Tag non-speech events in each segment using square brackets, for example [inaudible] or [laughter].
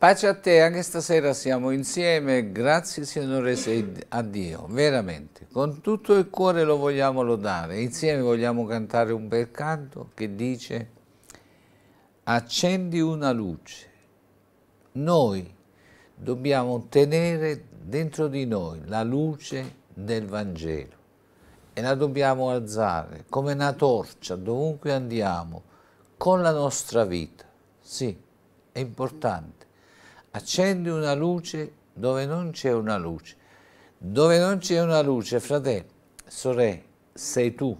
Pace a te, anche stasera siamo insieme, grazie Signore a Dio, veramente. Con tutto il cuore lo vogliamo lodare, insieme vogliamo cantare un bel canto che dice accendi una luce. Noi dobbiamo tenere dentro di noi la luce del Vangelo e la dobbiamo alzare come una torcia dovunque andiamo con la nostra vita. Sì, è importante accendi una luce dove non c'è una luce. Dove non c'è una luce, fratello, sorella, sei tu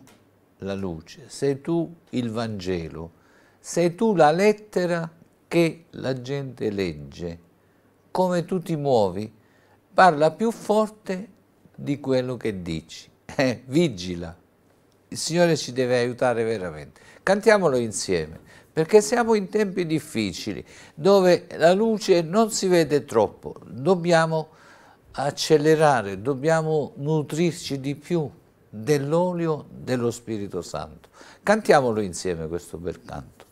la luce, sei tu il Vangelo, sei tu la lettera che la gente legge. Come tu ti muovi, parla più forte di quello che dici. Eh, vigila, il Signore ci deve aiutare veramente. Cantiamolo insieme perché siamo in tempi difficili dove la luce non si vede troppo, dobbiamo accelerare, dobbiamo nutrirci di più dell'olio dello Spirito Santo. Cantiamolo insieme questo bel canto.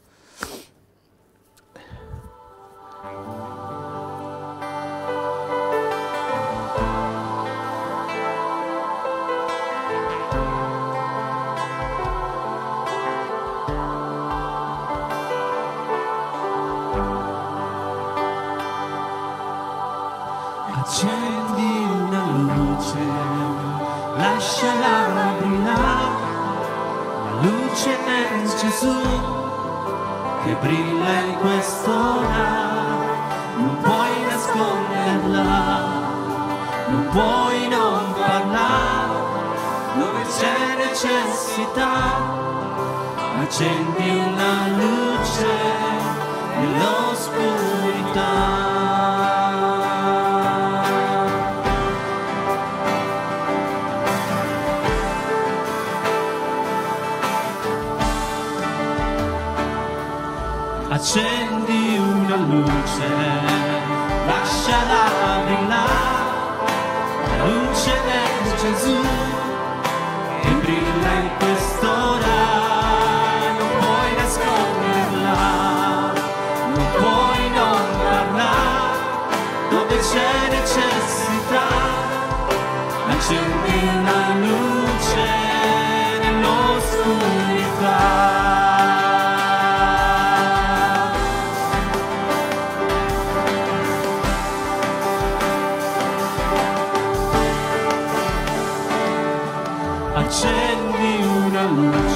me una luce.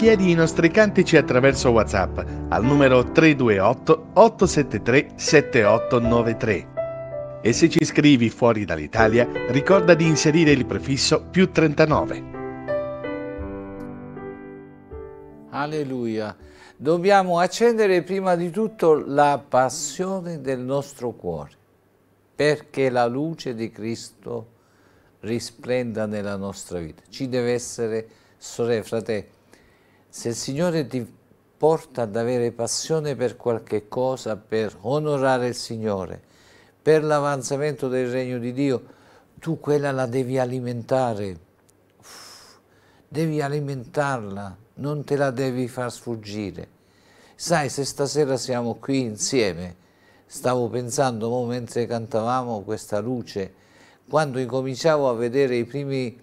chiedi i nostri cantici attraverso WhatsApp al numero 328 873 7893. E se ci scrivi fuori dall'Italia, ricorda di inserire il prefisso più 39. Alleluia. Dobbiamo accendere prima di tutto la passione del nostro cuore, perché la luce di Cristo risplenda nella nostra vita. Ci deve essere, e fratelli, se il Signore ti porta ad avere passione per qualche cosa, per onorare il Signore, per l'avanzamento del regno di Dio, tu quella la devi alimentare, Uff, devi alimentarla, non te la devi far sfuggire. Sai, se stasera siamo qui insieme, stavo pensando mentre cantavamo questa luce, quando incominciavo a vedere i primi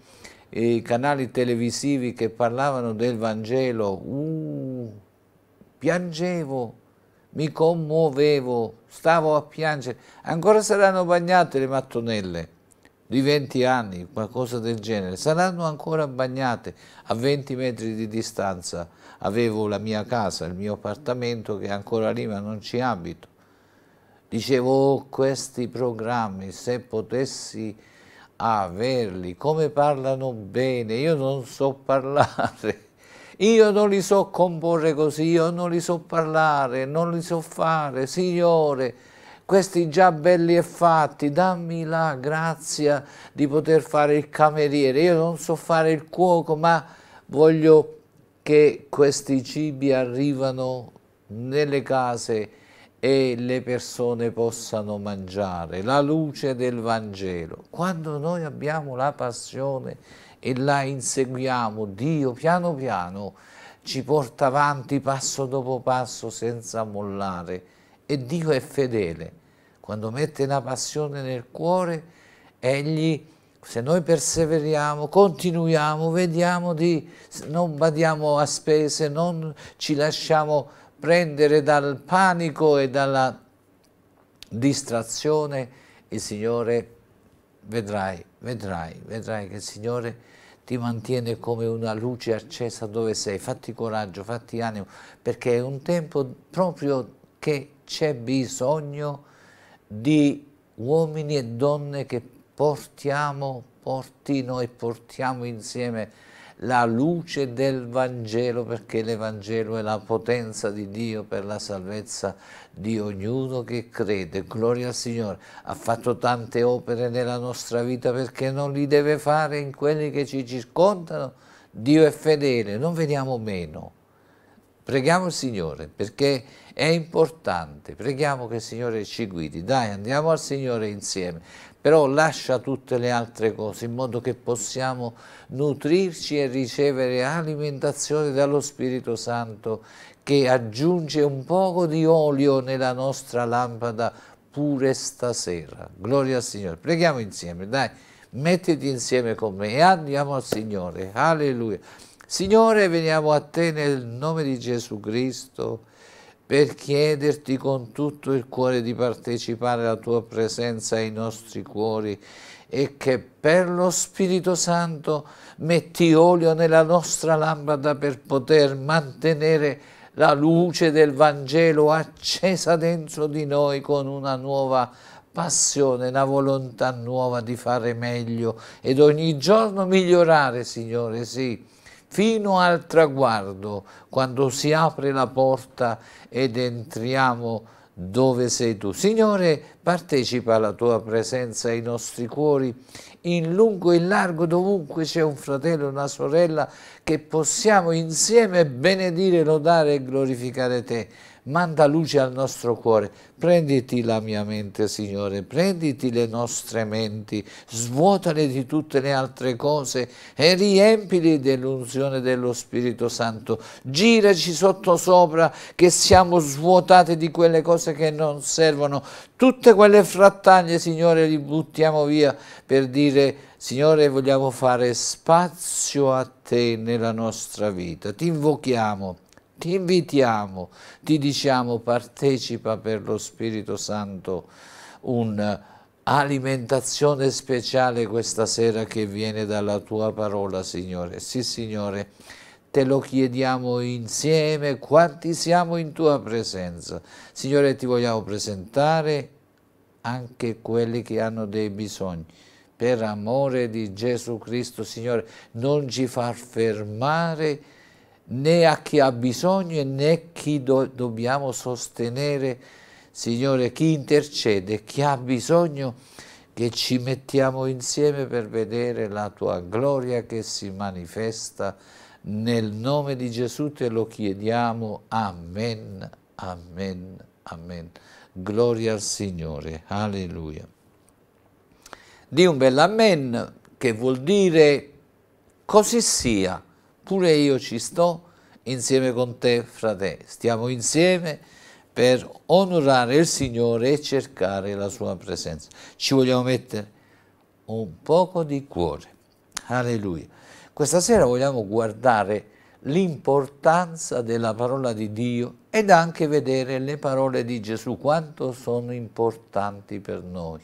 i canali televisivi che parlavano del Vangelo, uh, piangevo, mi commuovevo, stavo a piangere. Ancora saranno bagnate le mattonelle di 20 anni, qualcosa del genere, saranno ancora bagnate a 20 metri di distanza. Avevo la mia casa, il mio appartamento che ancora lì ma non ci abito. Dicevo, oh, questi programmi, se potessi averli, come parlano bene, io non so parlare, io non li so comporre così, io non li so parlare, non li so fare, Signore, questi già belli e fatti, dammi la grazia di poter fare il cameriere, io non so fare il cuoco, ma voglio che questi cibi arrivano nelle case e le persone possano mangiare, la luce del Vangelo. Quando noi abbiamo la passione e la inseguiamo, Dio piano piano ci porta avanti passo dopo passo senza mollare e Dio è fedele. Quando mette la passione nel cuore, Egli, se noi perseveriamo, continuiamo, vediamo di, non badiamo a spese, non ci lasciamo prendere dal panico e dalla distrazione, il Signore vedrai, vedrai, vedrai che il Signore ti mantiene come una luce accesa dove sei. Fatti coraggio, fatti animo, perché è un tempo proprio che c'è bisogno di uomini e donne che portiamo, portino e portiamo insieme la luce del Vangelo, perché l'Evangelo è la potenza di Dio per la salvezza di ognuno che crede. Gloria al Signore. Ha fatto tante opere nella nostra vita perché non li deve fare in quelli che ci circondano. Dio è fedele, non veniamo meno. Preghiamo il Signore perché è importante, preghiamo che il Signore ci guidi. Dai, andiamo al Signore insieme però lascia tutte le altre cose in modo che possiamo nutrirci e ricevere alimentazione dallo Spirito Santo che aggiunge un poco di olio nella nostra lampada pure stasera. Gloria al Signore. Preghiamo insieme, dai, mettiti insieme con me e andiamo al Signore. Alleluia. Signore, veniamo a te nel nome di Gesù Cristo per chiederti con tutto il cuore di partecipare alla tua presenza ai nostri cuori e che per lo Spirito Santo metti olio nella nostra lampada per poter mantenere la luce del Vangelo accesa dentro di noi con una nuova passione, una volontà nuova di fare meglio ed ogni giorno migliorare, Signore, sì fino al traguardo, quando si apre la porta ed entriamo dove sei tu. Signore, partecipa alla tua presenza ai nostri cuori, in lungo e in largo, dovunque c'è un fratello, una sorella, che possiamo insieme benedire, lodare e glorificare te manda luce al nostro cuore, prenditi la mia mente Signore, prenditi le nostre menti, svuotale di tutte le altre cose e riempili dell'unzione dello Spirito Santo, giraci sotto sopra che siamo svuotati di quelle cose che non servono, tutte quelle frattaglie Signore li buttiamo via per dire Signore vogliamo fare spazio a Te nella nostra vita, ti invochiamo ti invitiamo, ti diciamo partecipa per lo Spirito Santo un'alimentazione eh, speciale questa sera che viene dalla tua parola, Signore. Sì, Signore, te lo chiediamo insieme quanti siamo in tua presenza. Signore, ti vogliamo presentare anche quelli che hanno dei bisogni. Per amore di Gesù Cristo, Signore, non ci far fermare né a chi ha bisogno né a chi do dobbiamo sostenere, Signore, chi intercede, chi ha bisogno, che ci mettiamo insieme per vedere la Tua gloria che si manifesta nel nome di Gesù te lo chiediamo. Amen, amen, amen. Gloria al Signore, alleluia. Di un bel amen che vuol dire così sia pure io ci sto insieme con te, frate. Stiamo insieme per onorare il Signore e cercare la sua presenza. Ci vogliamo mettere un poco di cuore. Alleluia. Questa sera vogliamo guardare l'importanza della parola di Dio ed anche vedere le parole di Gesù, quanto sono importanti per noi.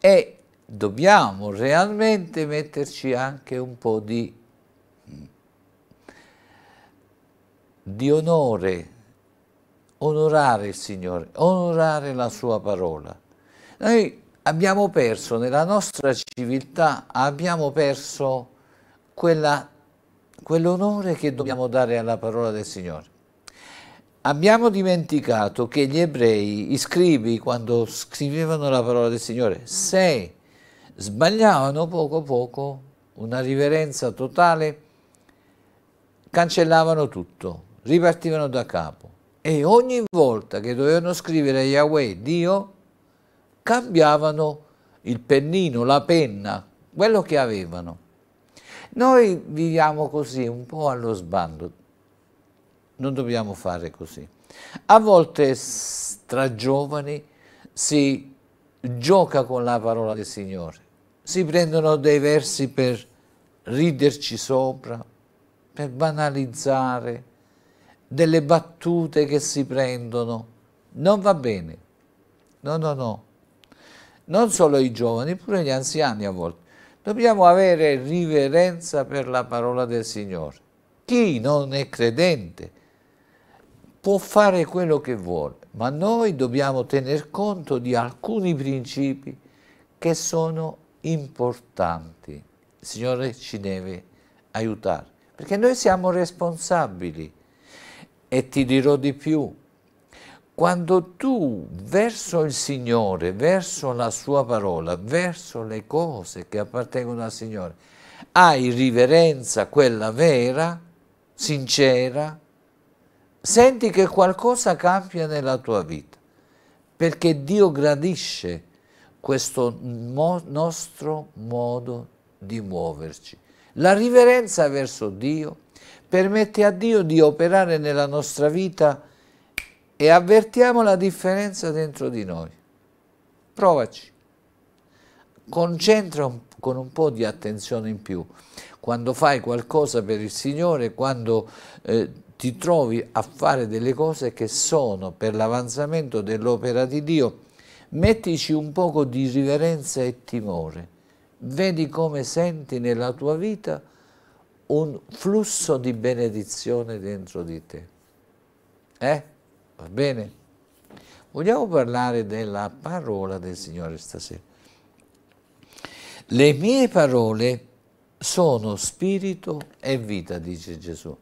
E dobbiamo realmente metterci anche un po' di di onore, onorare il Signore, onorare la sua parola. Noi abbiamo perso, nella nostra civiltà, abbiamo perso quell'onore che dobbiamo dare alla parola del Signore. Abbiamo dimenticato che gli ebrei, i scribi, quando scrivevano la parola del Signore, se sbagliavano poco a poco una riverenza totale, cancellavano tutto, ripartivano da capo e ogni volta che dovevano scrivere Yahweh, Dio, cambiavano il pennino, la penna, quello che avevano. Noi viviamo così, un po' allo sbando. Non dobbiamo fare così. A volte tra giovani si gioca con la parola del Signore. Si prendono dei versi per riderci sopra, per banalizzare, delle battute che si prendono. Non va bene. No, no, no. Non solo i giovani, pure gli anziani a volte. Dobbiamo avere riverenza per la parola del Signore. Chi non è credente può fare quello che vuole, ma noi dobbiamo tener conto di alcuni principi che sono importanti. Il Signore ci deve aiutare, perché noi siamo responsabili e ti dirò di più, quando tu verso il Signore, verso la sua parola, verso le cose che appartengono al Signore, hai riverenza quella vera, sincera, senti che qualcosa cambia nella tua vita, perché Dio gradisce questo mo nostro modo di muoverci. La riverenza verso Dio, permette a Dio di operare nella nostra vita e avvertiamo la differenza dentro di noi. Provaci. Concentra un, con un po' di attenzione in più. Quando fai qualcosa per il Signore, quando eh, ti trovi a fare delle cose che sono per l'avanzamento dell'opera di Dio, mettici un poco di riverenza e timore. Vedi come senti nella tua vita un flusso di benedizione dentro di te. Eh? Va bene? Vogliamo parlare della parola del Signore stasera. Le mie parole sono spirito e vita, dice Gesù.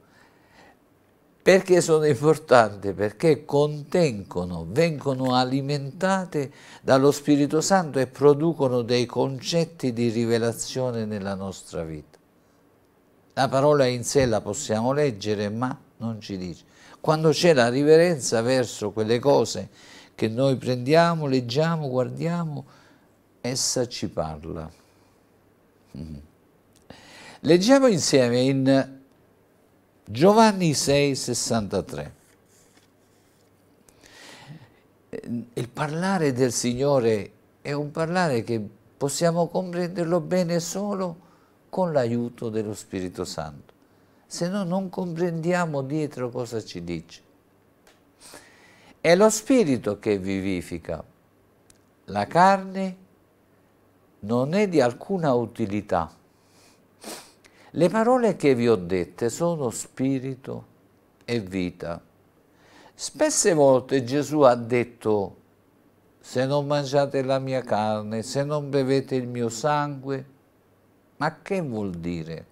Perché sono importanti? Perché contengono, vengono alimentate dallo Spirito Santo e producono dei concetti di rivelazione nella nostra vita. La parola in sé la possiamo leggere, ma non ci dice. Quando c'è la riverenza verso quelle cose che noi prendiamo, leggiamo, guardiamo, essa ci parla. Mm-hmm. Leggiamo insieme in Giovanni 6, 63. Il parlare del Signore è un parlare che possiamo comprenderlo bene solo con l'aiuto dello Spirito Santo, se no non comprendiamo dietro cosa ci dice. È lo Spirito che vivifica, la carne non è di alcuna utilità. Le parole che vi ho dette sono spirito e vita. Spesse volte Gesù ha detto, se non mangiate la mia carne, se non bevete il mio sangue, ma che vuol dire?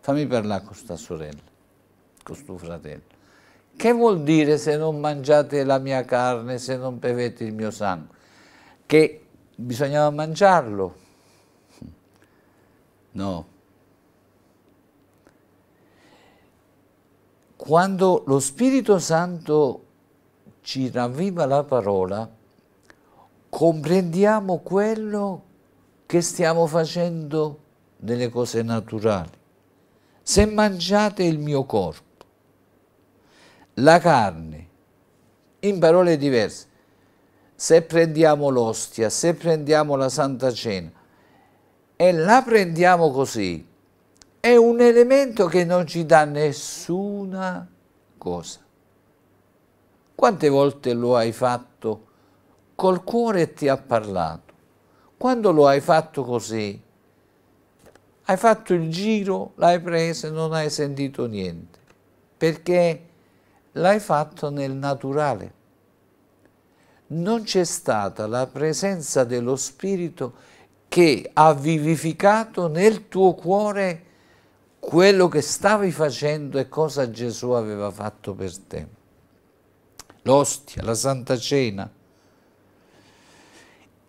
Fammi parlare con sta sorella, con sto fratello. Che vuol dire se non mangiate la mia carne, se non bevete il mio sangue? Che bisognava mangiarlo? No. Quando lo Spirito Santo ci ravviva la parola, comprendiamo quello che stiamo facendo delle cose naturali. Se mangiate il mio corpo, la carne, in parole diverse, se prendiamo l'ostia, se prendiamo la Santa Cena e la prendiamo così, è un elemento che non ci dà nessuna cosa. Quante volte lo hai fatto col cuore e ti ha parlato? Quando lo hai fatto così, hai fatto il giro, l'hai preso non hai sentito niente, perché l'hai fatto nel naturale. Non c'è stata la presenza dello Spirito che ha vivificato nel tuo cuore quello che stavi facendo e cosa Gesù aveva fatto per te. L'ostia, la Santa Cena,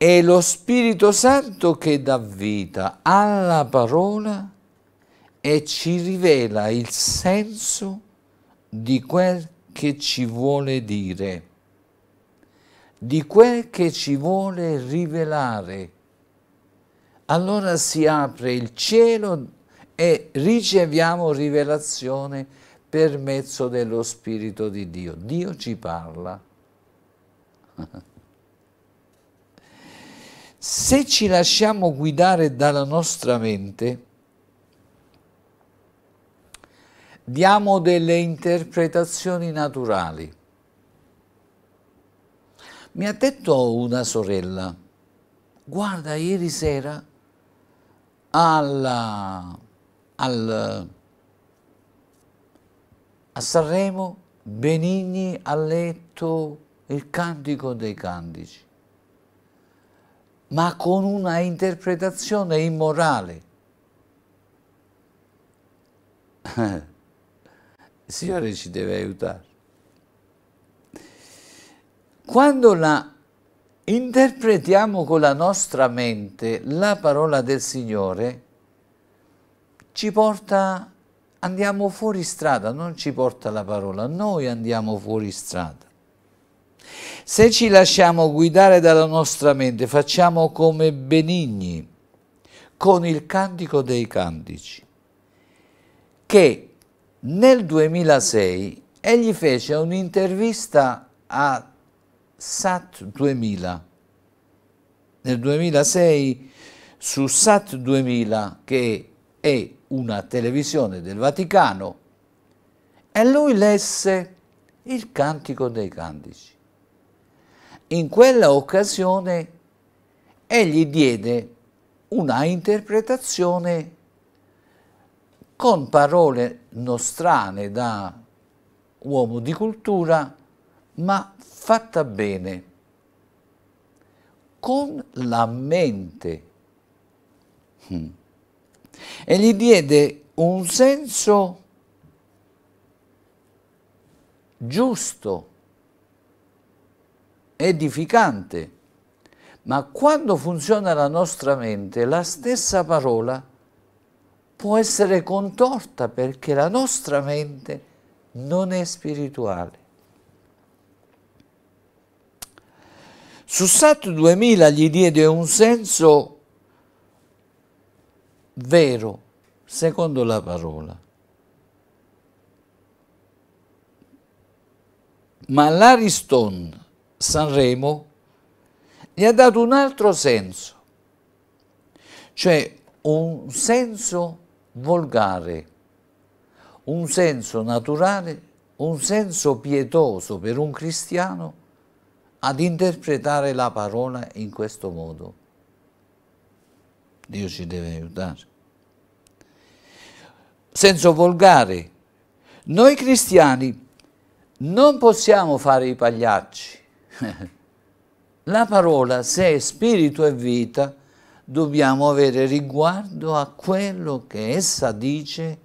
è lo Spirito Santo che dà vita alla parola e ci rivela il senso di quel che ci vuole dire, di quel che ci vuole rivelare. Allora si apre il cielo e riceviamo rivelazione per mezzo dello Spirito di Dio. Dio ci parla. [laughs] se ci lasciamo guidare dalla nostra mente, diamo delle interpretazioni naturali. Mi ha detto una sorella, guarda ieri sera alla, al, a Sanremo Benigni ha letto il cantico dei cantici ma con una interpretazione immorale. [laughs] Il Signore ci deve aiutare. Quando la interpretiamo con la nostra mente la parola del Signore, ci porta, andiamo fuori strada, non ci porta la parola, noi andiamo fuori strada. Se ci lasciamo guidare dalla nostra mente, facciamo come Benigni con il Cantico dei Cantici, che nel 2006 egli fece un'intervista a Sat 2000. Nel 2006 su Sat 2000, che è una televisione del Vaticano, e lui lesse il Cantico dei Cantici in quella occasione egli diede una interpretazione con parole nostrane da uomo di cultura, ma fatta bene, con la mente. Hmm. E gli diede un senso giusto edificante. Ma quando funziona la nostra mente, la stessa parola può essere contorta perché la nostra mente non è spirituale. Su Sussat 2000 gli diede un senso vero, secondo la parola. Ma l'Ariston Sanremo gli ha dato un altro senso, cioè un senso volgare, un senso naturale, un senso pietoso per un cristiano ad interpretare la parola in questo modo. Dio ci deve aiutare. Senso volgare. Noi cristiani non possiamo fare i pagliacci, [laughs] La parola, se è spirito e vita, dobbiamo avere riguardo a quello che essa dice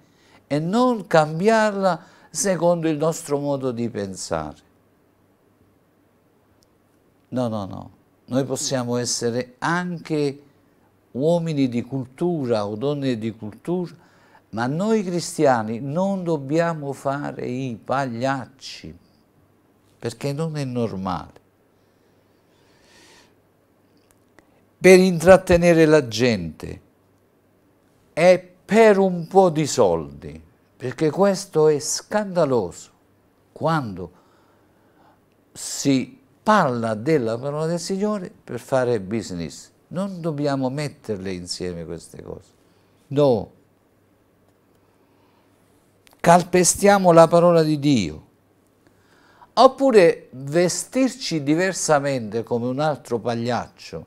e non cambiarla secondo il nostro modo di pensare. No, no, no. Noi possiamo essere anche uomini di cultura o donne di cultura, ma noi cristiani non dobbiamo fare i pagliacci, perché non è normale. per intrattenere la gente e per un po' di soldi, perché questo è scandaloso quando si parla della parola del Signore per fare business. Non dobbiamo metterle insieme queste cose. No. Calpestiamo la parola di Dio. Oppure vestirci diversamente come un altro pagliaccio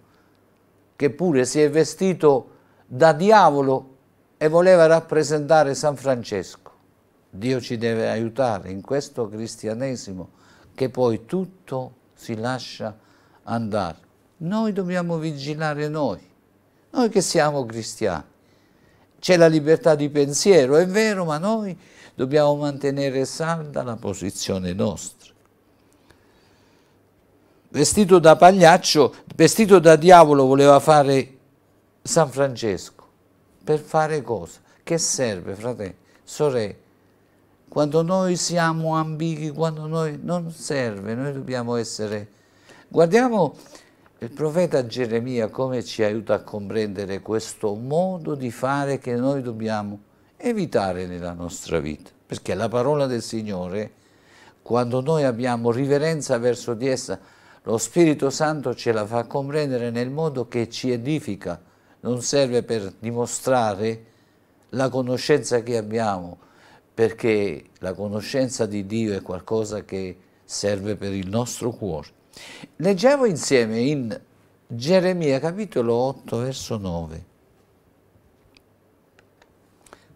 che pure si è vestito da diavolo e voleva rappresentare San Francesco. Dio ci deve aiutare in questo cristianesimo che poi tutto si lascia andare. Noi dobbiamo vigilare noi, noi che siamo cristiani. C'è la libertà di pensiero, è vero, ma noi dobbiamo mantenere salda la posizione nostra vestito da pagliaccio, vestito da diavolo voleva fare San Francesco. Per fare cosa? Che serve, fratelli, sorelle? Quando noi siamo ambigui, quando noi non serve, noi dobbiamo essere... Guardiamo il profeta Geremia come ci aiuta a comprendere questo modo di fare che noi dobbiamo evitare nella nostra vita. Perché la parola del Signore, quando noi abbiamo riverenza verso di essa, lo Spirito Santo ce la fa comprendere nel modo che ci edifica, non serve per dimostrare la conoscenza che abbiamo, perché la conoscenza di Dio è qualcosa che serve per il nostro cuore. Leggiamo insieme in Geremia capitolo 8 verso 9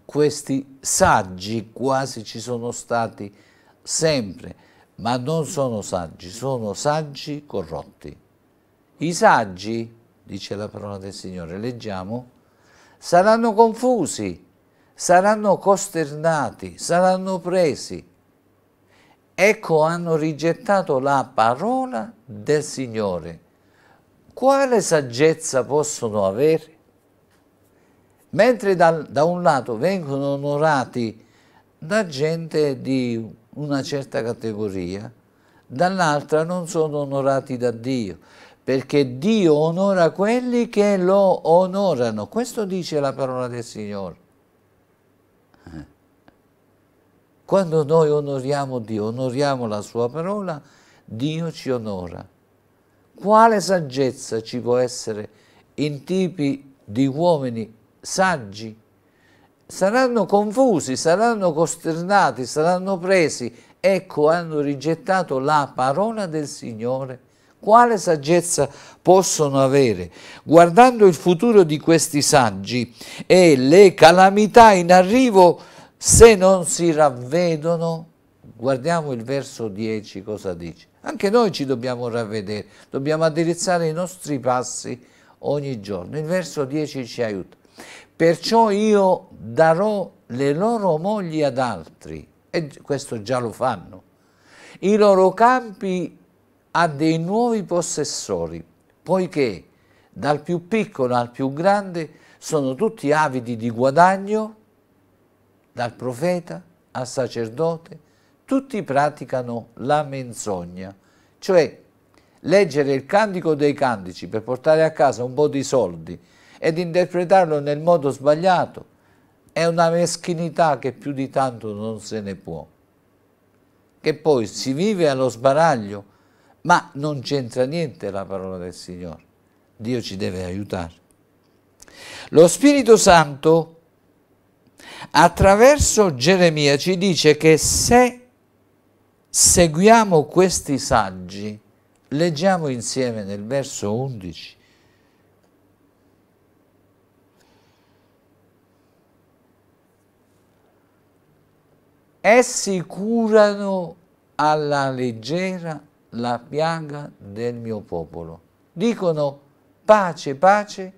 questi saggi quasi ci sono stati sempre ma non sono saggi, sono saggi corrotti. I saggi, dice la parola del Signore, leggiamo, saranno confusi, saranno costernati, saranno presi. Ecco hanno rigettato la parola del Signore. Quale saggezza possono avere? Mentre da, da un lato vengono onorati da gente di una certa categoria, dall'altra non sono onorati da Dio, perché Dio onora quelli che lo onorano. Questo dice la parola del Signore. Quando noi onoriamo Dio, onoriamo la sua parola, Dio ci onora. Quale saggezza ci può essere in tipi di uomini saggi? saranno confusi, saranno costernati, saranno presi. Ecco, hanno rigettato la parola del Signore. Quale saggezza possono avere? Guardando il futuro di questi saggi e le calamità in arrivo, se non si ravvedono, guardiamo il verso 10 cosa dice. Anche noi ci dobbiamo ravvedere, dobbiamo addirizzare i nostri passi ogni giorno. Il verso 10 ci aiuta. Perciò io darò le loro mogli ad altri, e questo già lo fanno, i loro campi a dei nuovi possessori, poiché dal più piccolo al più grande sono tutti avidi di guadagno, dal profeta al sacerdote, tutti praticano la menzogna, cioè leggere il cantico dei cantici per portare a casa un po' di soldi, ed interpretarlo nel modo sbagliato è una meschinità che più di tanto non se ne può. Che poi si vive allo sbaraglio, ma non c'entra niente la parola del Signore. Dio ci deve aiutare. Lo Spirito Santo attraverso Geremia ci dice che se seguiamo questi saggi, leggiamo insieme nel verso 11, Essi curano alla leggera la piaga del mio popolo. Dicono pace, pace,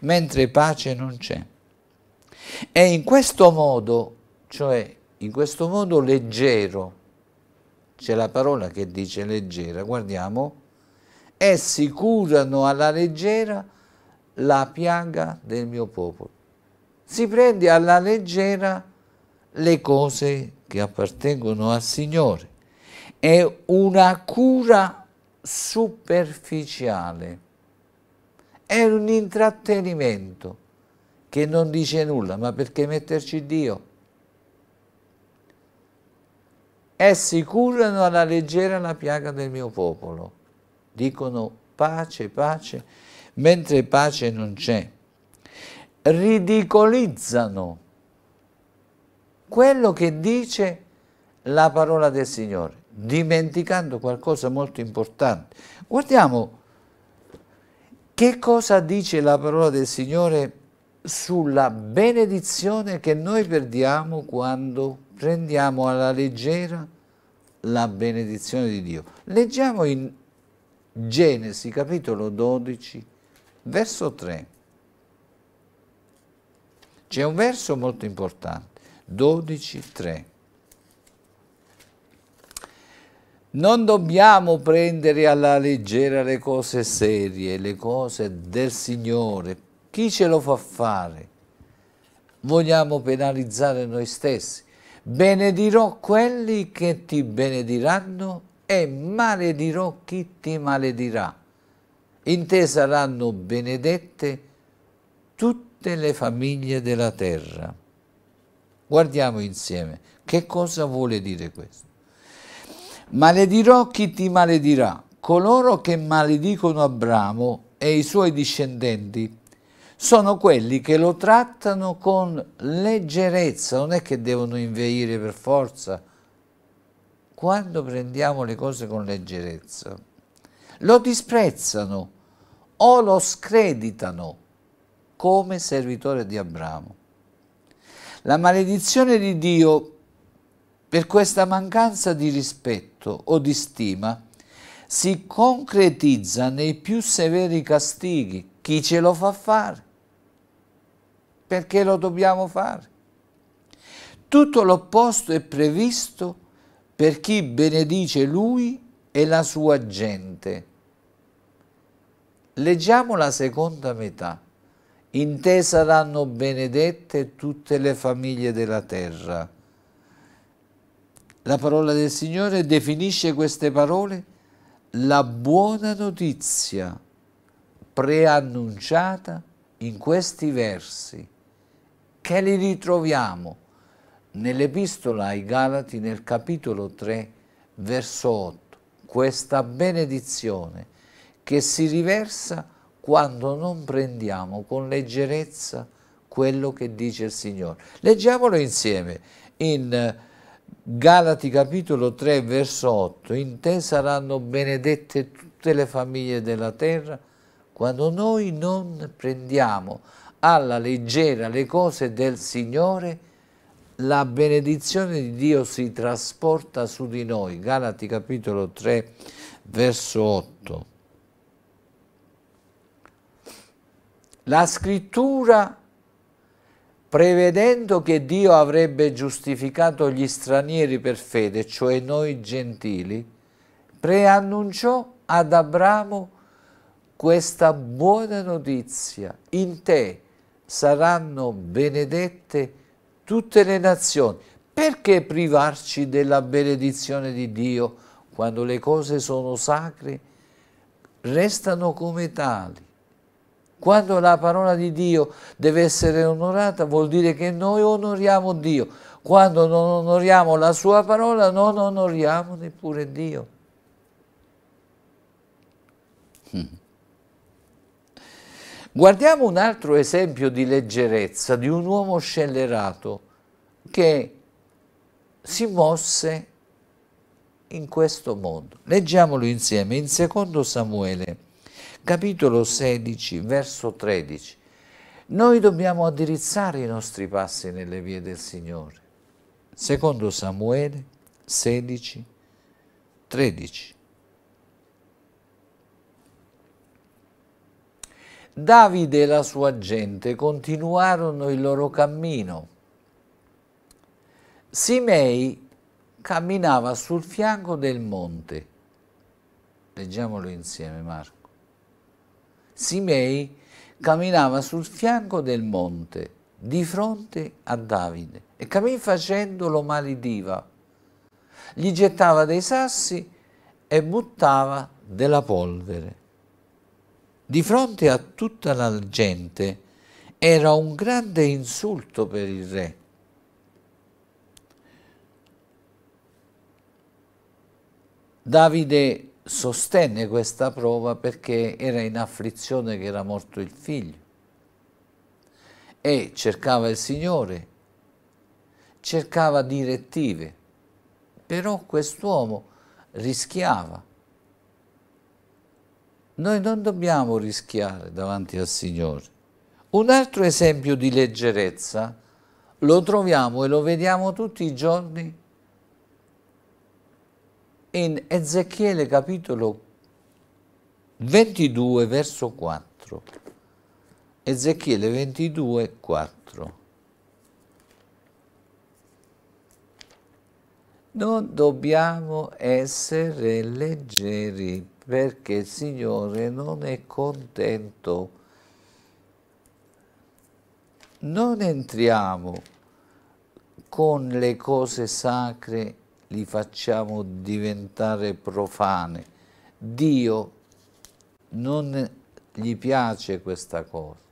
mentre pace non c'è. E in questo modo, cioè in questo modo leggero, c'è la parola che dice leggera, guardiamo, essi curano alla leggera la piaga del mio popolo. Si prende alla leggera la piaga le cose che appartengono al Signore. È una cura superficiale, è un intrattenimento che non dice nulla, ma perché metterci Dio? Essi curano alla leggera la piaga del mio popolo, dicono pace, pace, mentre pace non c'è. Ridicolizzano quello che dice la parola del Signore, dimenticando qualcosa molto importante. Guardiamo che cosa dice la parola del Signore sulla benedizione che noi perdiamo quando prendiamo alla leggera la benedizione di Dio. Leggiamo in Genesi capitolo 12, verso 3. C'è un verso molto importante. 12.3. Non dobbiamo prendere alla leggera le cose serie, le cose del Signore. Chi ce lo fa fare? Vogliamo penalizzare noi stessi. Benedirò quelli che ti benediranno e maledirò chi ti maledirà. In te saranno benedette tutte le famiglie della terra. Guardiamo insieme che cosa vuole dire questo. Maledirò chi ti maledirà, coloro che maledicono Abramo e i suoi discendenti sono quelli che lo trattano con leggerezza, non è che devono inveire per forza. Quando prendiamo le cose con leggerezza, lo disprezzano o lo screditano come servitore di Abramo. La maledizione di Dio per questa mancanza di rispetto o di stima si concretizza nei più severi castighi. Chi ce lo fa fare? Perché lo dobbiamo fare? Tutto l'opposto è previsto per chi benedice lui e la sua gente. Leggiamo la seconda metà. In te saranno benedette tutte le famiglie della terra. La parola del Signore definisce queste parole la buona notizia preannunciata in questi versi, che li ritroviamo nell'Epistola ai Galati nel capitolo 3, verso 8. Questa benedizione che si riversa quando non prendiamo con leggerezza quello che dice il Signore. Leggiamolo insieme in eh, Galati capitolo 3 verso 8, in te saranno benedette tutte le famiglie della terra, quando noi non prendiamo alla leggera le cose del Signore, la benedizione di Dio si trasporta su di noi. Galati capitolo 3 verso 8. La scrittura, prevedendo che Dio avrebbe giustificato gli stranieri per fede, cioè noi gentili, preannunciò ad Abramo questa buona notizia. In te saranno benedette tutte le nazioni. Perché privarci della benedizione di Dio quando le cose sono sacre? Restano come tali. Quando la parola di Dio deve essere onorata vuol dire che noi onoriamo Dio. Quando non onoriamo la sua parola non onoriamo neppure Dio. [laughs] Guardiamo un altro esempio di leggerezza di un uomo scellerato che si mosse in questo modo. Leggiamolo insieme in 2 Samuele capitolo 16, verso 13. Noi dobbiamo addirizzare i nostri passi nelle vie del Signore. Secondo Samuele 16, 13. Davide e la sua gente continuarono il loro cammino. Simei camminava sul fianco del monte. Leggiamolo insieme, Marco. Simei camminava sul fianco del monte, di fronte a Davide, e cammin facendo lo malediva. Gli gettava dei sassi e buttava della polvere. Di fronte a tutta la gente era un grande insulto per il re. Davide sostenne questa prova perché era in afflizione che era morto il figlio e cercava il Signore, cercava direttive, però quest'uomo rischiava. Noi non dobbiamo rischiare davanti al Signore. Un altro esempio di leggerezza lo troviamo e lo vediamo tutti i giorni in Ezechiele capitolo 22 verso 4. Ezechiele 22 4. Non dobbiamo essere leggeri perché il Signore non è contento. Non entriamo con le cose sacre li facciamo diventare profani. Dio non gli piace questa cosa.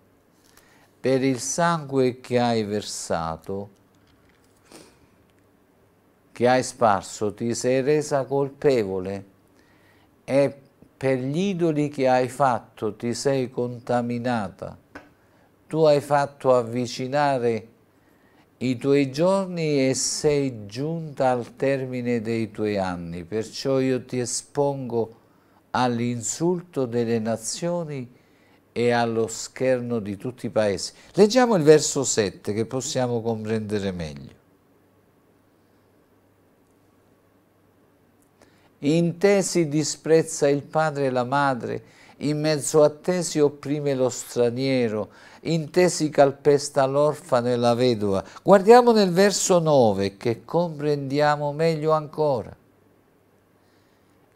Per il sangue che hai versato, che hai sparso, ti sei resa colpevole e per gli idoli che hai fatto ti sei contaminata. Tu hai fatto avvicinare i tuoi giorni e sei giunta al termine dei tuoi anni, perciò io ti espongo all'insulto delle nazioni e allo scherno di tutti i paesi. Leggiamo il verso 7 che possiamo comprendere meglio. In te si disprezza il padre e la madre, in mezzo a te si opprime lo straniero, in te si calpesta l'orfano e la vedova. Guardiamo nel verso 9 che comprendiamo meglio ancora.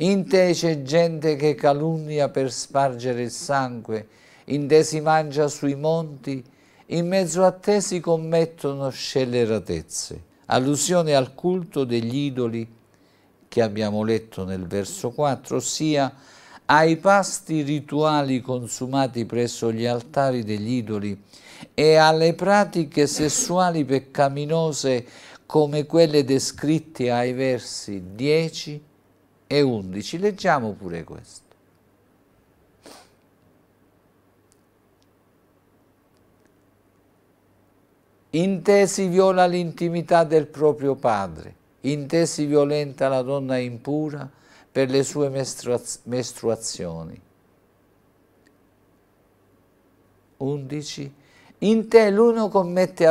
In te c'è gente che calunnia per spargere il sangue, in te si mangia sui monti, in mezzo a te si commettono scelleratezze. Allusione al culto degli idoli che abbiamo letto nel verso 4, ossia ai pasti rituali consumati presso gli altari degli idoli e alle pratiche sessuali peccaminose come quelle descritte ai versi 10 e 11. Leggiamo pure questo. Intesi viola l'intimità del proprio padre, intesi violenta la donna impura, per le sue mestruaz mestruazioni. 11. In te l'uno commette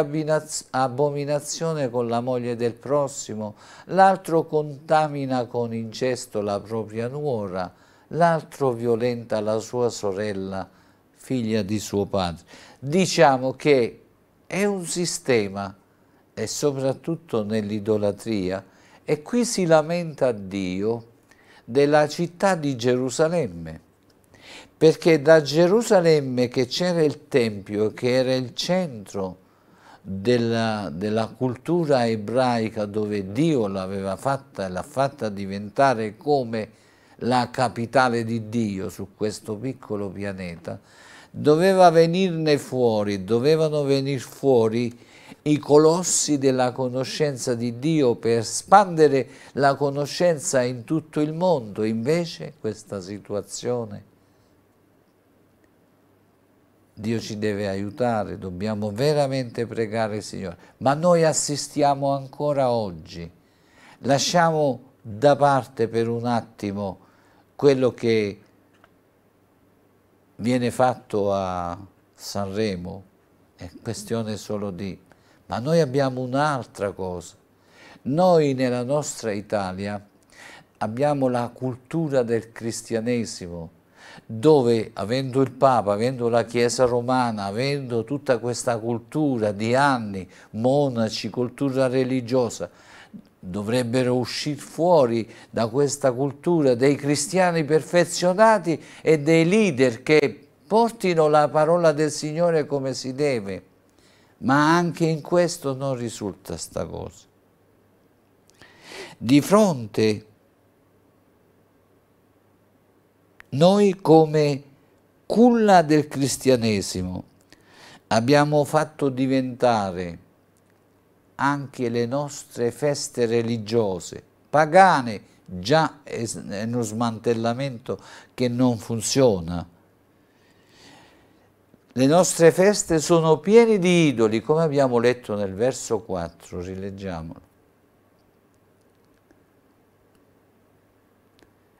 abominazione con la moglie del prossimo, l'altro contamina con incesto la propria nuora, l'altro violenta la sua sorella, figlia di suo padre. Diciamo che è un sistema, e soprattutto nell'idolatria, e qui si lamenta Dio della città di Gerusalemme, perché da Gerusalemme che c'era il Tempio, che era il centro della, della cultura ebraica dove Dio l'aveva fatta e l'ha fatta diventare come la capitale di Dio su questo piccolo pianeta, doveva venirne fuori, dovevano venire fuori i colossi della conoscenza di Dio per spandere la conoscenza in tutto il mondo. Invece questa situazione Dio ci deve aiutare, dobbiamo veramente pregare il Signore. Ma noi assistiamo ancora oggi. Lasciamo da parte per un attimo quello che viene fatto a Sanremo, è questione solo di ma noi abbiamo un'altra cosa. Noi nella nostra Italia abbiamo la cultura del cristianesimo, dove avendo il Papa, avendo la Chiesa romana, avendo tutta questa cultura di anni, monaci, cultura religiosa, dovrebbero uscire fuori da questa cultura dei cristiani perfezionati e dei leader che portino la parola del Signore come si deve ma anche in questo non risulta sta cosa. Di fronte noi come culla del cristianesimo abbiamo fatto diventare anche le nostre feste religiose pagane, già è uno smantellamento che non funziona. Le nostre feste sono piene di idoli, come abbiamo letto nel verso 4, rileggiamolo.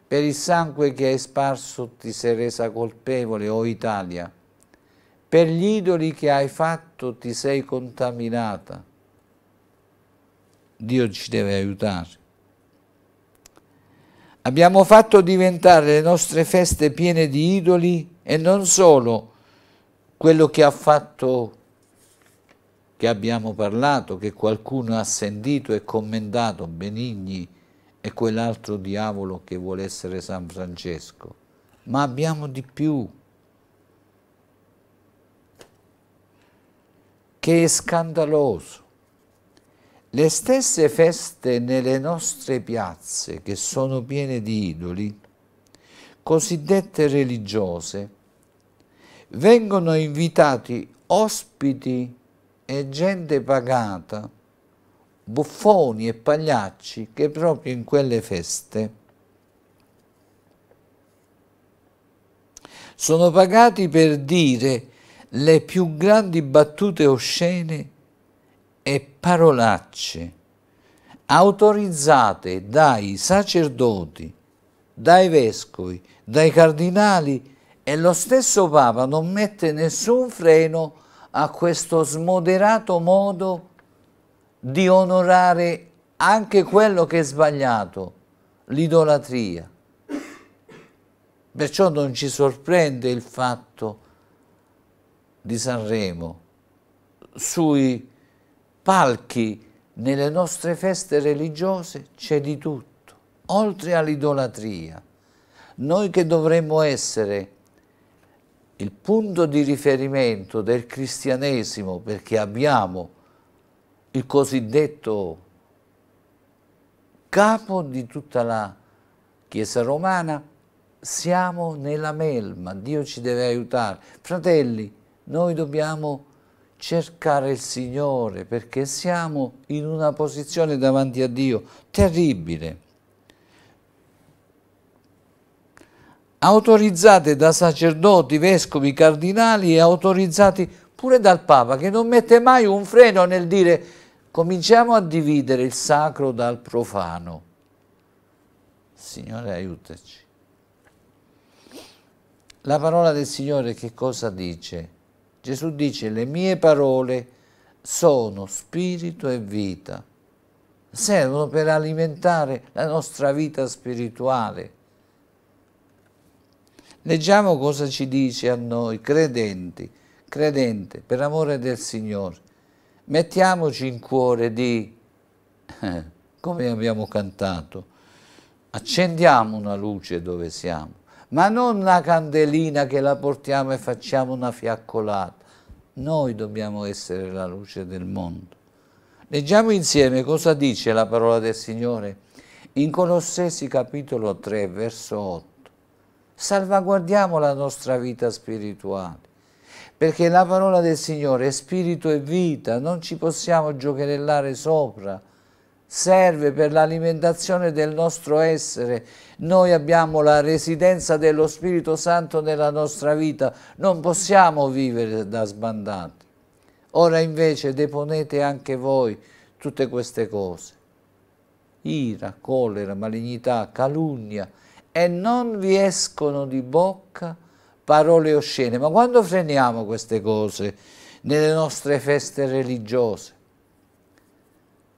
Per il sangue che hai sparso ti sei resa colpevole, o oh Italia. Per gli idoli che hai fatto ti sei contaminata. Dio ci deve aiutare. Abbiamo fatto diventare le nostre feste piene di idoli e non solo, quello che ha fatto, che abbiamo parlato, che qualcuno ha sentito e commendato, Benigni e quell'altro diavolo che vuole essere San Francesco, ma abbiamo di più. Che è scandaloso. Le stesse feste nelle nostre piazze, che sono piene di idoli, cosiddette religiose, vengono invitati ospiti e gente pagata, buffoni e pagliacci che proprio in quelle feste sono pagati per dire le più grandi battute oscene e parolacce autorizzate dai sacerdoti, dai vescovi, dai cardinali e lo stesso Papa non mette nessun freno a questo smoderato modo di onorare anche quello che è sbagliato, l'idolatria. Perciò non ci sorprende il fatto di Sanremo sui palchi nelle nostre feste religiose c'è di tutto, oltre all'idolatria. Noi che dovremmo essere il punto di riferimento del cristianesimo, perché abbiamo il cosiddetto capo di tutta la Chiesa romana, siamo nella melma, Dio ci deve aiutare. Fratelli, noi dobbiamo cercare il Signore perché siamo in una posizione davanti a Dio terribile. autorizzate da sacerdoti, vescovi, cardinali e autorizzati pure dal Papa, che non mette mai un freno nel dire cominciamo a dividere il sacro dal profano. Signore, aiutaci. La parola del Signore che cosa dice? Gesù dice le mie parole sono spirito e vita, servono per alimentare la nostra vita spirituale Leggiamo cosa ci dice a noi, credenti, credente, per amore del Signore. Mettiamoci in cuore di, [laughs] come abbiamo cantato, accendiamo una luce dove siamo, ma non una candelina che la portiamo e facciamo una fiaccolata. Noi dobbiamo essere la luce del mondo. Leggiamo insieme cosa dice la parola del Signore in Colossesi capitolo 3, verso 8 salvaguardiamo la nostra vita spirituale, perché la parola del Signore è spirito e vita, non ci possiamo giocherellare sopra, serve per l'alimentazione del nostro essere. Noi abbiamo la residenza dello Spirito Santo nella nostra vita, non possiamo vivere da sbandati. Ora invece deponete anche voi tutte queste cose. Ira, collera, malignità, calunnia, e non vi escono di bocca parole oscene. Ma quando freniamo queste cose nelle nostre feste religiose,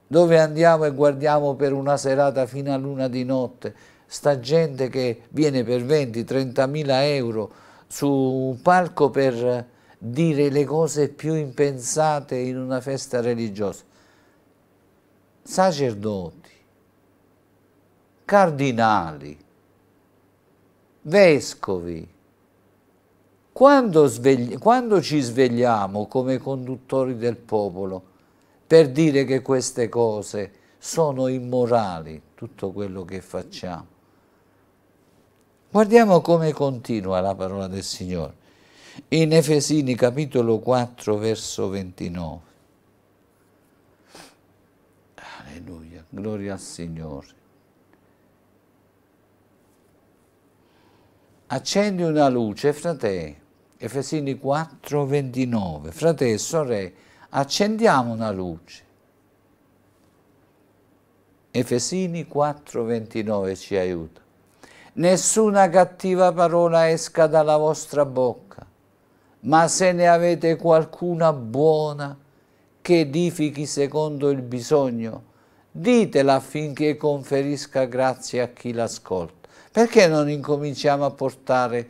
dove andiamo e guardiamo per una serata fino a luna di notte, sta gente che viene per 20-30 mila euro su un palco per dire le cose più impensate in una festa religiosa. Sacerdoti, cardinali, vescovi, quando, svegli, quando ci svegliamo come conduttori del popolo per dire che queste cose sono immorali, tutto quello che facciamo? Guardiamo come continua la parola del Signore. In Efesini capitolo 4 verso 29. Alleluia, gloria al Signore. accendi una luce, frate, Efesini 4, 29, frate e sorelle, accendiamo una luce. Efesini 4, 29 ci aiuta. Nessuna cattiva parola esca dalla vostra bocca, ma se ne avete qualcuna buona che edifichi secondo il bisogno, ditela affinché conferisca grazia a chi l'ascolta. Perché non incominciamo a portare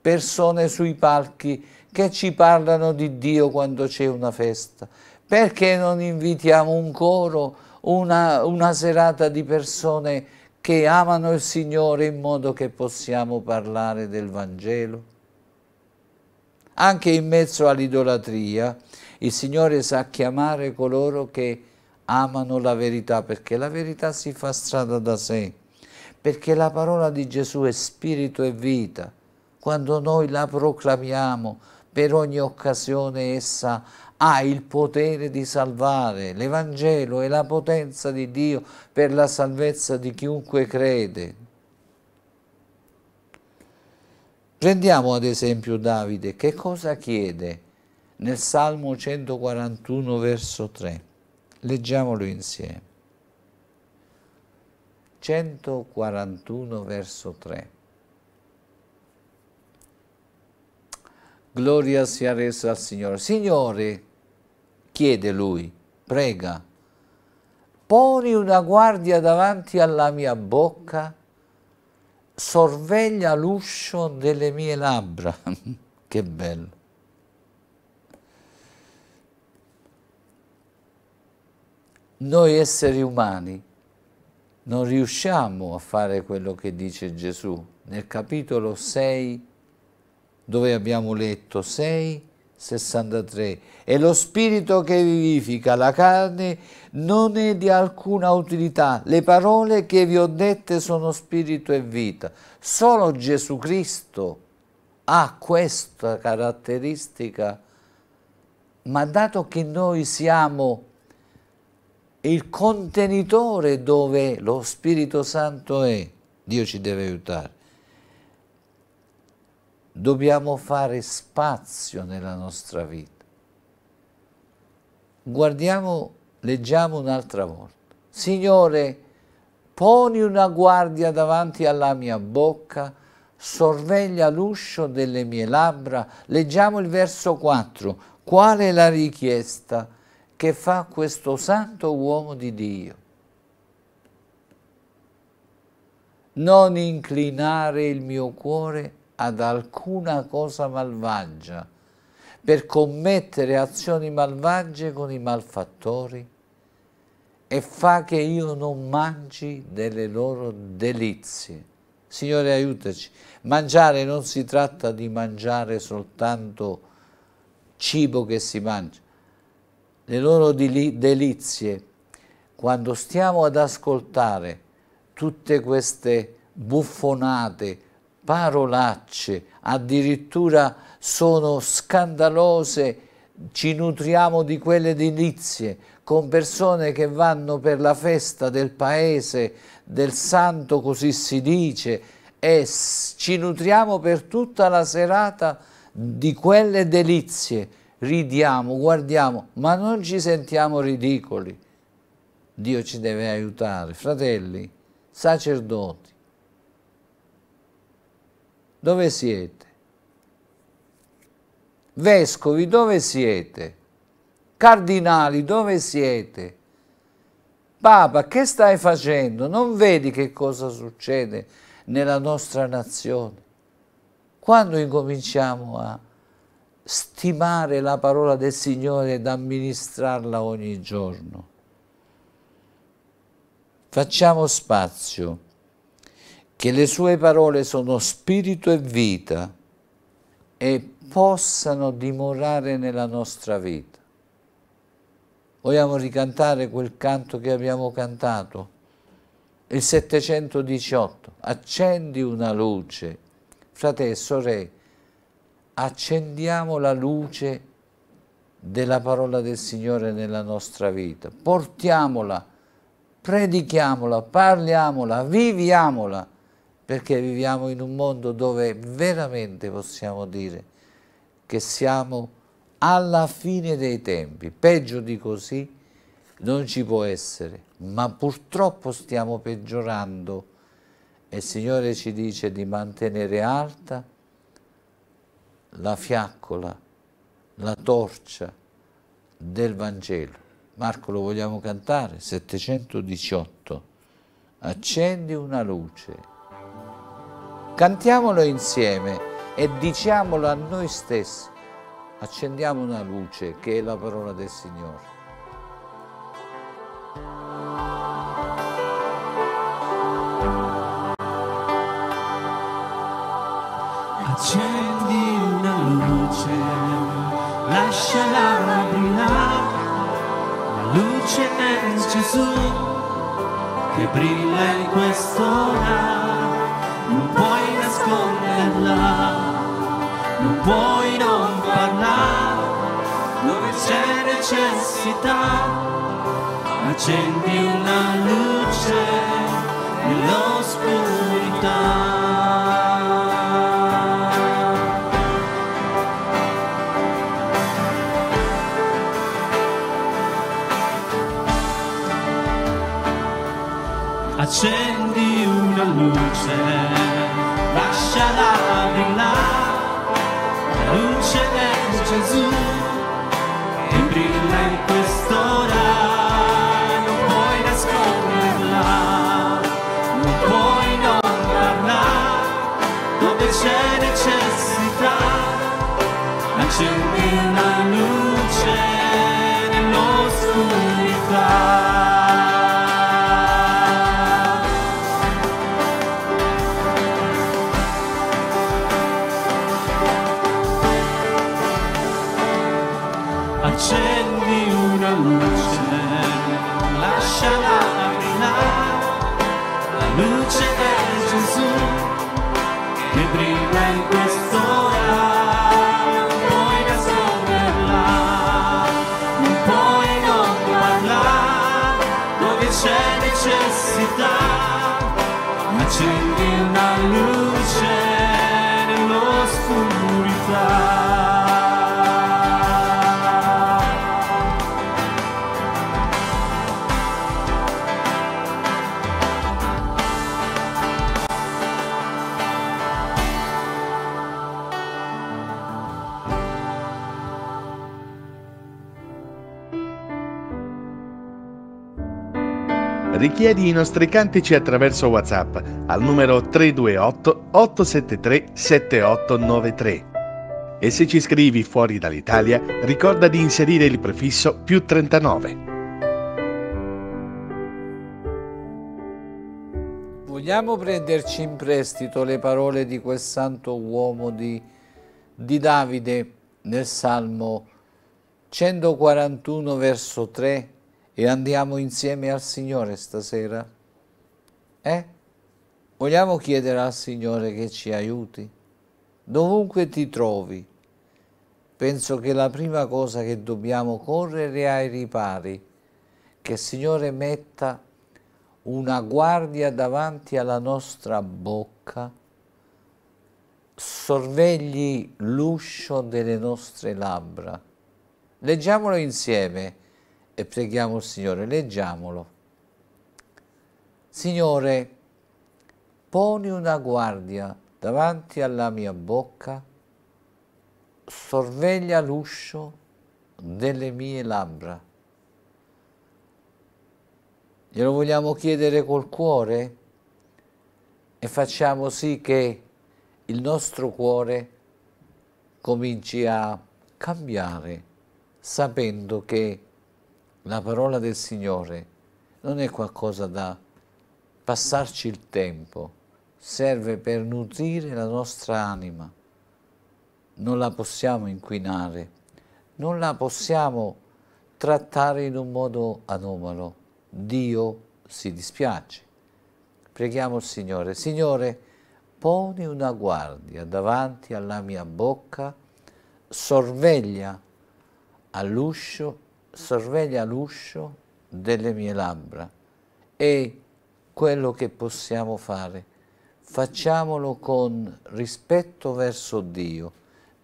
persone sui palchi che ci parlano di Dio quando c'è una festa? Perché non invitiamo un coro, una, una serata di persone che amano il Signore in modo che possiamo parlare del Vangelo? Anche in mezzo all'idolatria il Signore sa chiamare coloro che amano la verità, perché la verità si fa strada da sé perché la parola di Gesù è spirito e vita. Quando noi la proclamiamo, per ogni occasione essa ha il potere di salvare. L'Evangelo è la potenza di Dio per la salvezza di chiunque crede. Prendiamo ad esempio Davide, che cosa chiede nel Salmo 141 verso 3? Leggiamolo insieme. 141 verso 3. Gloria sia resa al Signore. Signore, chiede lui, prega, poni una guardia davanti alla mia bocca, sorveglia l'uscio delle mie labbra. [laughs] che bello. Noi esseri umani non riusciamo a fare quello che dice Gesù. Nel capitolo 6, dove abbiamo letto 6, 63, e lo spirito che vivifica la carne non è di alcuna utilità. Le parole che vi ho dette sono spirito e vita. Solo Gesù Cristo ha questa caratteristica, ma dato che noi siamo il contenitore dove lo Spirito Santo è. Dio ci deve aiutare. Dobbiamo fare spazio nella nostra vita. Guardiamo, leggiamo un'altra volta. Signore, poni una guardia davanti alla mia bocca, sorveglia l'uscio delle mie labbra. Leggiamo il verso 4. Qual è la richiesta? che fa questo santo uomo di Dio. Non inclinare il mio cuore ad alcuna cosa malvagia per commettere azioni malvagie con i malfattori e fa che io non mangi delle loro delizie. Signore aiutaci, mangiare non si tratta di mangiare soltanto cibo che si mangia, le loro delizie, quando stiamo ad ascoltare tutte queste buffonate, parolacce, addirittura sono scandalose, ci nutriamo di quelle delizie, con persone che vanno per la festa del paese, del santo, così si dice, e ci nutriamo per tutta la serata di quelle delizie ridiamo, guardiamo, ma non ci sentiamo ridicoli. Dio ci deve aiutare. Fratelli, sacerdoti, dove siete? Vescovi, dove siete? Cardinali, dove siete? Papa, che stai facendo? Non vedi che cosa succede nella nostra nazione? Quando incominciamo a stimare la parola del Signore ed amministrarla ogni giorno. Facciamo spazio, che le sue parole sono spirito e vita e possano dimorare nella nostra vita. Vogliamo ricantare quel canto che abbiamo cantato, il 718, accendi una luce, fratelli e sorelle, accendiamo la luce della parola del Signore nella nostra vita, portiamola, predichiamola, parliamola, viviamola, perché viviamo in un mondo dove veramente possiamo dire che siamo alla fine dei tempi, peggio di così non ci può essere, ma purtroppo stiamo peggiorando e il Signore ci dice di mantenere alta la fiaccola, la torcia del Vangelo. Marco lo vogliamo cantare, 718. Accendi una luce. Cantiamolo insieme e diciamolo a noi stessi. Accendiamo una luce che è la parola del Signore. Accendi brillare, lasciala brillare, la luce del Gesù che brilla in quest'ora, non puoi nasconderla, non puoi non parlare, dove c'è necessità accendi una luce nell'oscurità. accendi una luce, lasciala brillare, luce del Gesù. richiedi i nostri cantici attraverso WhatsApp al numero 328 873 7893. E se ci scrivi fuori dall'Italia, ricorda di inserire il prefisso più 39. Vogliamo prenderci in prestito le parole di quel santo uomo di, di Davide nel Salmo 141 verso 3? e andiamo insieme al Signore stasera? Eh? Vogliamo chiedere al Signore che ci aiuti? Dovunque ti trovi, penso che la prima cosa che dobbiamo correre ai ripari, che il Signore metta una guardia davanti alla nostra bocca, sorvegli l'uscio delle nostre labbra. Leggiamolo insieme e preghiamo il Signore, leggiamolo. Signore, poni una guardia davanti alla mia bocca, sorveglia l'uscio delle mie labbra. Glielo vogliamo chiedere col cuore e facciamo sì che il nostro cuore cominci a cambiare sapendo che la parola del Signore non è qualcosa da passarci il tempo, serve per nutrire la nostra anima. Non la possiamo inquinare, non la possiamo trattare in un modo anomalo. Dio si dispiace. Preghiamo il Signore. Signore, poni una guardia davanti alla mia bocca, sorveglia all'uscio sorveglia l'uscio delle mie labbra e quello che possiamo fare, facciamolo con rispetto verso Dio,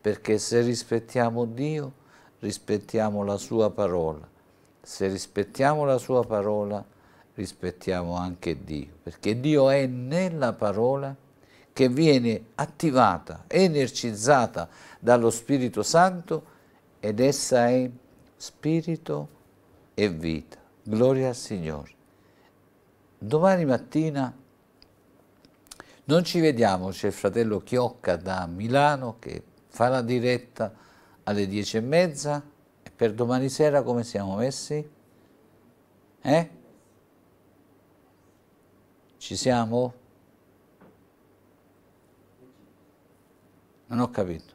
perché se rispettiamo Dio, rispettiamo la sua parola. Se rispettiamo la sua parola, rispettiamo anche Dio, perché Dio è nella parola che viene attivata, energizzata dallo Spirito Santo ed essa è spirito e vita. Gloria al Signore. Domani mattina non ci vediamo, c'è il fratello Chiocca da Milano che fa la diretta alle dieci e mezza e per domani sera come siamo messi? Eh? Ci siamo? Non ho capito.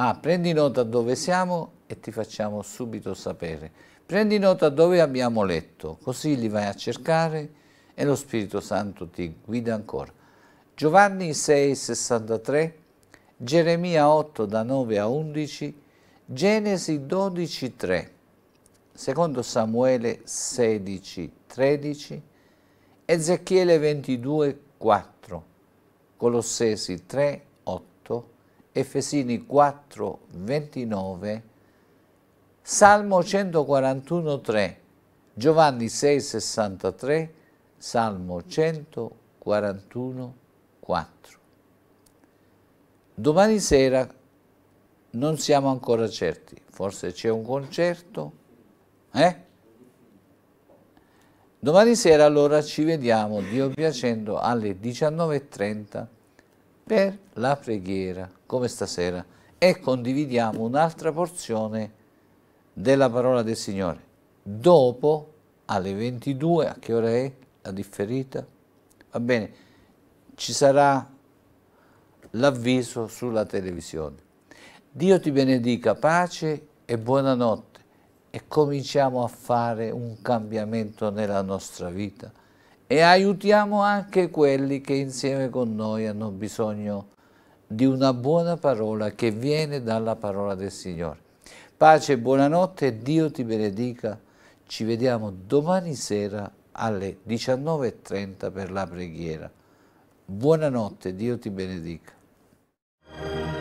Ah, prendi nota dove siamo e ti facciamo subito sapere. Prendi nota dove abbiamo letto, così li vai a cercare e lo Spirito Santo ti guida ancora. Giovanni 6, 63, Geremia 8 da 9 a 11, Genesi 12, 3, secondo Samuele 16, 13, Ezechiele 22, 4, Colossesi 3, 8, Efesini 4, 29, Salmo 141, 3, Giovanni 6, 63, Salmo 141, 4. Domani sera non siamo ancora certi, forse c'è un concerto, eh? Domani sera allora ci vediamo, Dio piacendo, alle 19.30 per la preghiera, come stasera, e condividiamo un'altra porzione della parola del Signore. Dopo, alle 22, a che ora è la differita? Va bene, ci sarà l'avviso sulla televisione. Dio ti benedica, pace e buonanotte e cominciamo a fare un cambiamento nella nostra vita e aiutiamo anche quelli che insieme con noi hanno bisogno di una buona parola che viene dalla parola del Signore. Pace buonanotte, Dio ti benedica. Ci vediamo domani sera alle 19.30 per la preghiera. Buonanotte, Dio ti benedica.